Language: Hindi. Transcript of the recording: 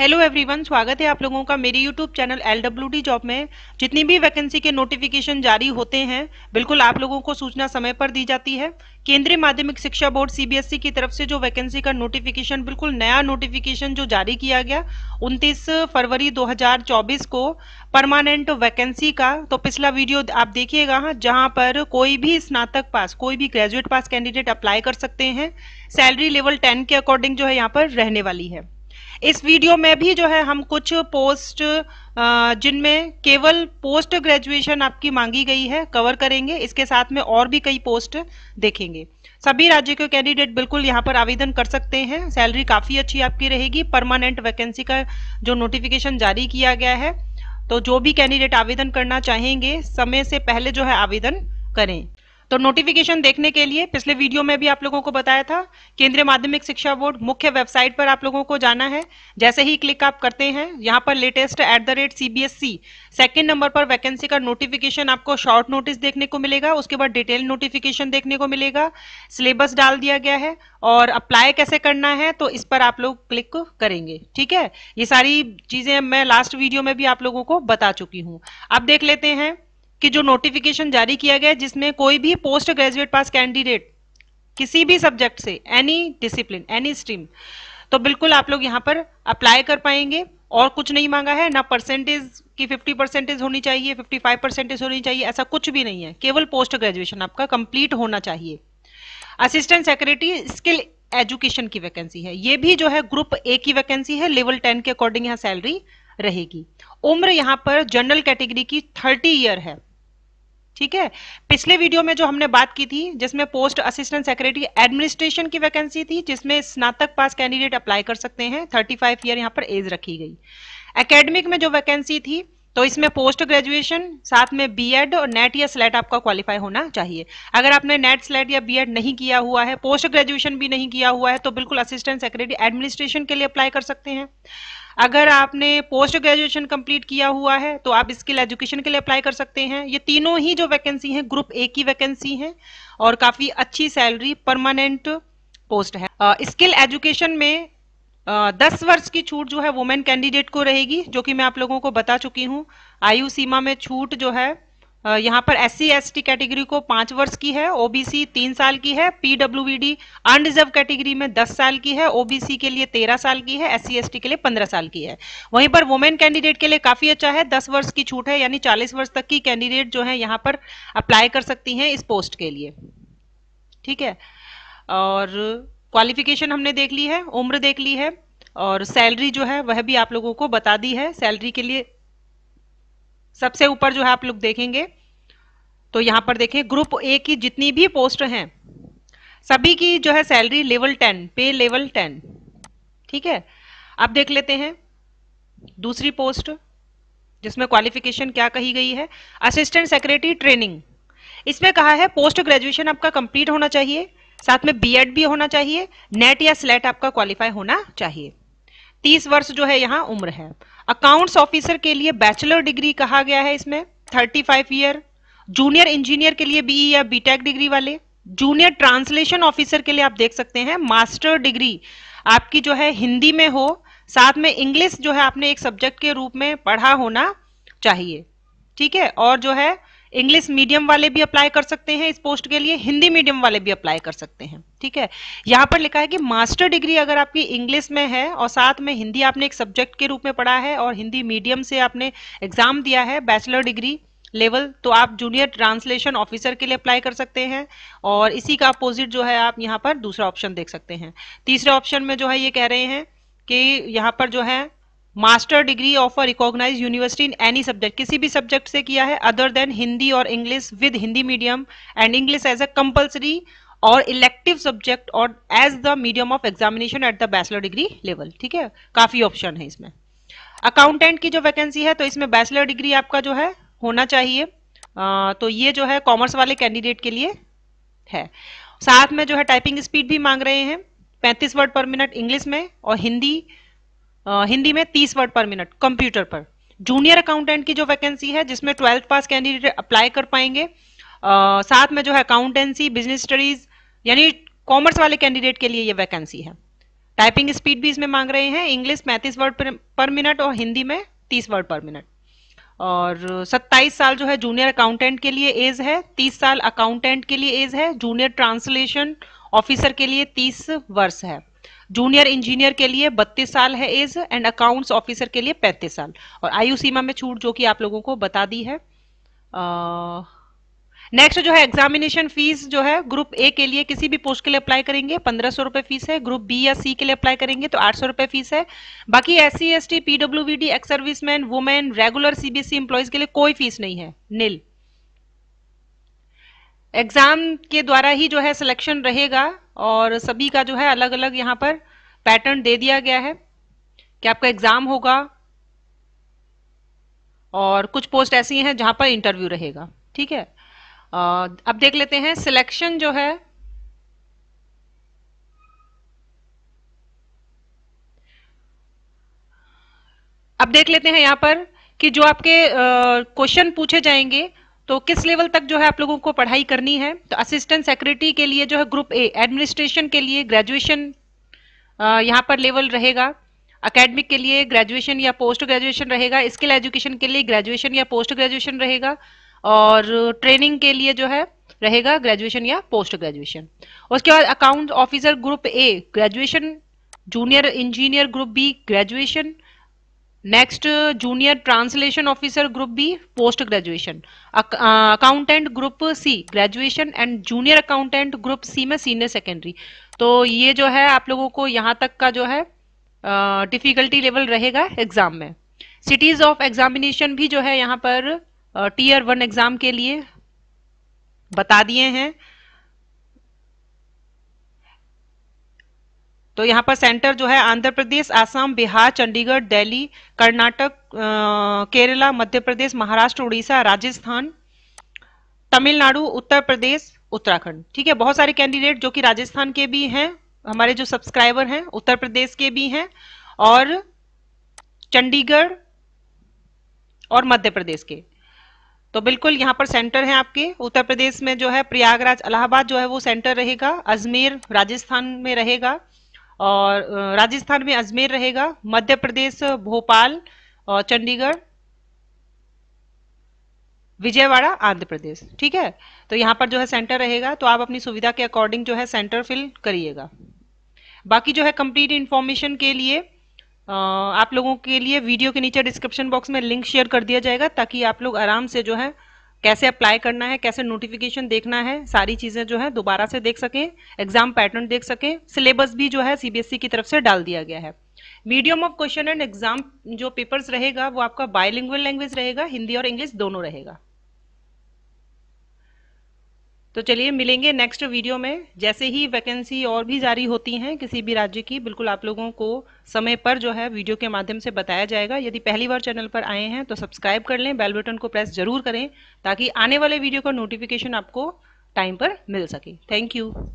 हेलो एवरीवन स्वागत है आप लोगों का मेरी यूट्यूब चैनल एल जॉब में जितनी भी वैकेंसी के नोटिफिकेशन जारी होते हैं बिल्कुल आप लोगों को सूचना समय पर दी जाती है केंद्रीय माध्यमिक शिक्षा बोर्ड सीबीएसई e की तरफ से जो वैकेंसी का नोटिफिकेशन बिल्कुल नया नोटिफिकेशन जो जारी किया गया 29 फरवरी 2024 को परमानेंट वैकेंसी का तो पिछला वीडियो आप देखिएगा हाँ, जहां पर कोई भी स्नातक पास कोई भी ग्रेजुएट पास कैंडिडेट अप्लाई कर सकते हैं सैलरी लेवल टेन के अकॉर्डिंग जो है यहाँ पर रहने वाली है इस वीडियो में भी जो है हम कुछ पोस्ट जिनमें केवल पोस्ट ग्रेजुएशन आपकी मांगी गई है कवर करेंगे इसके साथ में और भी कई पोस्ट देखेंगे सभी राज्य के कैंडिडेट बिल्कुल यहाँ पर आवेदन कर सकते हैं सैलरी काफ़ी अच्छी आपकी रहेगी परमानेंट वैकेंसी का जो नोटिफिकेशन जारी किया गया है तो जो भी कैंडिडेट आवेदन करना चाहेंगे समय से पहले जो है आवेदन करें तो नोटिफिकेशन देखने के लिए पिछले वीडियो में भी आप लोगों को बताया था केंद्रीय माध्यमिक शिक्षा बोर्ड मुख्य वेबसाइट पर आप लोगों को जाना है जैसे ही क्लिक आप करते हैं यहाँ पर latest at the rate CBSE second number पर वैकेंसी का नोटिफिकेशन आपको शॉर्ट नोटिस देखने को मिलेगा उसके बाद डिटेल नोटिफिकेशन देखने को मिलेगा सिलेबस डाल दिया गया है और अप्लाई कैसे करना है तो इस पर आप लोग क्लिक करेंगे ठीक है ये सारी चीजें मैं लास्ट वीडियो में भी आप लोगों को बता चुकी हूँ अब देख लेते हैं कि जो नोटिफिकेशन जारी किया गया जिसमें कोई भी पोस्ट ग्रेजुएट पास कैंडिडेट किसी भी सब्जेक्ट से एनी डिसिप्लिन एनी स्ट्रीम तो बिल्कुल आप लोग यहाँ पर अप्लाई कर पाएंगे और कुछ नहीं मांगा है ना परसेंटेज की 50 परसेंटेज होनी चाहिए 55 परसेंटेज होनी चाहिए ऐसा कुछ भी नहीं है केवल पोस्ट ग्रेजुएशन आपका कंप्लीट होना चाहिए असिस्टेंट सेक्रेटरी स्किल एजुकेशन की वैकेंसी है ये भी जो है ग्रुप ए की वैकेंसी है लेवल टेन के अकॉर्डिंग यहाँ सैलरी रहेगी उम्र यहाँ पर जनरल कैटेगरी की थर्टी ईयर है ठीक है पिछले वीडियो में जो हमने बात की थी जिसमें पोस्ट असिस्टेंट सेक्रेटरी एडमिनिस्ट्रेशन की वैकेंसी थी जिसमें स्नातक पास कैंडिडेट अप्लाई कर सकते हैं 35 ईयर यहाँ पर एज रखी गई एकेडमिक में जो वैकेंसी थी तो इसमें पोस्ट ग्रेजुएशन साथ में बीएड और नेट या स्लेट आपका क्वालिफाई होना चाहिए अगर आपने नेट स्लेट या बीएड नहीं किया हुआ है पोस्ट ग्रेजुएशन भी नहीं किया हुआ है तो बिल्कुल असिस्टेंट सेक्रेटरी एडमिनिस्ट्रेशन के लिए अप्लाई कर सकते हैं अगर आपने पोस्ट ग्रेजुएशन कंप्लीट किया हुआ है तो आप स्किल एजुकेशन के लिए अप्लाई कर सकते हैं ये तीनों ही जो वैकेंसी हैं ग्रुप ए की वैकेंसी हैं और काफ़ी अच्छी सैलरी परमानेंट पोस्ट है स्किल uh, एजुकेशन में दस uh, वर्ष की छूट जो है वुमेन कैंडिडेट को रहेगी जो कि मैं आप लोगों को बता चुकी हूँ आयु सीमा में छूट जो है यहाँ पर एस सी कैटेगरी को पांच वर्ष की है ओबीसी तीन साल की है पीडब्ल्यूबीडी अनरिजर्व कैटेगरी में दस साल की है ओबीसी के लिए तेरह साल की है एस सी के लिए पंद्रह साल की है वहीं पर वुमेन कैंडिडेट के लिए काफी अच्छा है दस वर्ष की छूट है यानी चालीस वर्ष तक की कैंडिडेट जो है यहाँ पर अप्लाई कर सकती है इस पोस्ट के लिए ठीक है और क्वालिफिकेशन हमने देख ली है उम्र देख ली है और सैलरी जो है वह भी आप लोगों को बता दी है सैलरी के लिए सबसे ऊपर जो है आप लोग देखेंगे तो यहां पर देखें ग्रुप ए की जितनी भी पोस्ट हैं सभी की जो है salary level ten pay level ten ठीक है अब देख लेते हैं दूसरी पोस्ट जिसमें क्वालिफिकेशन क्या कही गई है असिस्टेंट सेक्रेटरी ट्रेनिंग इसमें कहा है पोस्ट ग्रेजुएशन आपका कंप्लीट होना चाहिए साथ में बी भी होना चाहिए नेट या स्लेट आपका क्वालिफाई होना चाहिए तीस वर्ष जो है यहाँ उम्र है अकाउंट्स ऑफिसर के लिए बैचलर डिग्री कहा गया है इसमें 35 ईयर जूनियर इंजीनियर के लिए बीई e या बीटेक डिग्री वाले जूनियर ट्रांसलेशन ऑफिसर के लिए आप देख सकते हैं मास्टर डिग्री आपकी जो है हिंदी में हो साथ में इंग्लिश जो है आपने एक सब्जेक्ट के रूप में पढ़ा होना चाहिए ठीक है और जो है इंग्लिश मीडियम वाले भी अप्लाई कर सकते हैं इस पोस्ट के लिए हिंदी मीडियम वाले भी अप्लाई कर सकते हैं ठीक है यहाँ पर लिखा है कि मास्टर डिग्री अगर आपकी इंग्लिश में है और साथ में हिंदी आपने एक सब्जेक्ट के रूप में पढ़ा है और हिंदी मीडियम से आपने एग्जाम दिया है बैचलर डिग्री लेवल तो आप जूनियर ट्रांसलेशन ऑफिसर के लिए अप्लाई कर सकते हैं और इसी का अपोजिट जो है आप यहाँ पर दूसरा ऑप्शन देख सकते हैं तीसरे ऑप्शन में जो है ये कह रहे हैं कि यहाँ पर जो है master degree of a recognise university in any subject किसी भी सब्जेक्ट से किया है अदर देन हिंदी और English with Hindi medium and English as a compulsory और इलेक्टिव सब्जेक्ट और as the medium of examination at the bachelor degree level ठीक है काफी ऑप्शन है इसमें अकाउंटेंट की जो वैकेंसी है तो इसमें बैचलर डिग्री आपका जो है होना चाहिए आ, तो ये जो है कॉमर्स वाले कैंडिडेट के लिए है साथ में जो है टाइपिंग स्पीड भी मांग रहे हैं पैंतीस वर्ड पर मिनट इंग्लिश में और हिंदी हिंदी में तीस वर्ड पर मिनट कंप्यूटर पर जूनियर अकाउंटेंट की जो वैकेंसी है जिसमें ट्वेल्थ पास कैंडिडेट अप्लाई कर पाएंगे आ, साथ में जो है अकाउंटेंसी बिजनेस स्टडीज यानी कॉमर्स वाले कैंडिडेट के लिए ये वैकेंसी है टाइपिंग स्पीड भी इसमें मांग रहे हैं इंग्लिश पैंतीस वर्ड पर मिनट और हिंदी में तीस वर्ड पर मिनट और 27 साल जो है जूनियर अकाउंटेंट के लिए एज है 30 साल अकाउंटेंट के लिए एज है जूनियर ट्रांसलेशन ऑफिसर के लिए 30 वर्ष है जूनियर इंजीनियर के लिए 32 साल है एज एंड अकाउंट्स ऑफिसर के लिए 35 साल और आयु सीमा में छूट जो कि आप लोगों को बता दी है नेक्स्ट जो है एग्जामिनेशन फीस जो है ग्रुप ए के लिए किसी भी पोस्ट के लिए अप्लाई करेंगे पंद्रह सौ रुपए फीस है ग्रुप बी या सी के लिए अप्लाई करेंगे तो आठ सौ रुपए फीस है बाकी S C S T D ex serviceman women regular CBSE employees के लिए कोई फीस नहीं है नील एग्जाम के द्वारा ही जो है सिलेक्शन रहेगा और सभी का जो है अलग अलग यहाँ पर पैटर्न दे दिया गया है कि आपका एग्जाम होगा और कुछ पोस्ट ऐसी हैं जहाँ पर इंटरव्यू रहेगा ठीक है अब देख लेते हैं सिलेक्शन जो है अब देख लेते हैं यहाँ पर कि जो आपके क्वेश्चन पूछे जाएंगे तो किस लेवल तक जो है आप लोगों को पढ़ाई करनी है तो असिस्टेंट सेक्रेटरी के लिए जो है ग्रुप ए एडमिनिस्ट्रेशन के लिए ग्रेजुएशन यहाँ पर लेवल रहेगा अकेडमिक के लिए ग्रेजुएशन या पोस्ट ग्रेजुएशन रहेगा स्किल एजुकेशन के लिए ग्रेजुएशन या पोस्ट ग्रेजुएशन रहेगा और ट्रेनिंग के लिए जो है रहेगा ग्रेजुएशन या पोस्ट ग्रेजुएशन उसके बाद account officer group A graduation junior engineer group B graduation next junior translation officer group B post graduation accountant group C graduation and junior accountant group C में सीनियर सेकेंडरी तो ये जो है आप लोगों को यहाँ तक का जो है डिफिकल्टी uh, लेवल रहेगा एग्जाम में सिटीज ऑफ एग्जामिनेशन भी जो है यहाँ पर टीयर वन एग्जाम के लिए बता दिए हैं तो यहाँ पर सेंटर जो है आंध्र प्रदेश आसाम बिहार चंडीगढ़ दिल्ली कर्नाटक केरला मध्य प्रदेश महाराष्ट्र उड़ीसा राजस्थान तमिलनाडु उत्तर प्रदेश उत्तराखंड ठीक है बहुत सारे कैंडिडेट जो कि राजस्थान के भी हैं हमारे जो सब्सक्राइबर हैं उत्तर प्रदेश के भी हैं और चंडीगढ़ और मध्य प्रदेश के तो बिल्कुल यहाँ पर सेंटर है आपके उत्तर प्रदेश में जो है प्रयागराज इलाहाबाद जो है वो सेंटर रहेगा अजमेर राजस्थान में रहेगा और राजस्थान में अजमेर रहेगा मध्य प्रदेश भोपाल और चंडीगढ़ विजयवाड़ा आंध्र प्रदेश ठीक है तो यहाँ पर जो है सेंटर रहेगा तो आप अपनी सुविधा के अकॉर्डिंग जो है सेंटर फिल करिएगा बाकी जो है कंप्लीट इन्फॉर्मेशन के लिए आप लोगों के लिए वीडियो के नीचे डिस्क्रिप्शन बॉक्स में लिंक शेयर कर दिया जाएगा ताकि आप लोग आराम से जो है कैसे अप्लाई करना है कैसे नोटिफिकेशन देखना है सारी चीज़ें जो है दोबारा से देख सकें एग्जाम पैटर्न देख सकें सिलेबस भी जो है सीबीएसई e की तरफ से डाल दिया गया है medium of question and exam जो पेपर्स रहेगा वो आपका बायोलिंग्वल लैंग्वेज रहेगा हिंदी और इंग्लिश दोनों रहेगा तो चलिए मिलेंगे नेक्स्ट वीडियो में जैसे ही वैकेंसी और भी जारी होती हैं किसी भी राज्य की बिल्कुल आप लोगों को समय पर जो है वीडियो के माध्यम से बताया जाएगा यदि पहली बार चैनल पर आए हैं तो सब्सक्राइब कर लें बेल बटन को प्रेस जरूर करें ताकि आने वाले वीडियो का नोटिफिकेशन आपको टाइम पर मिल सके थैंक यू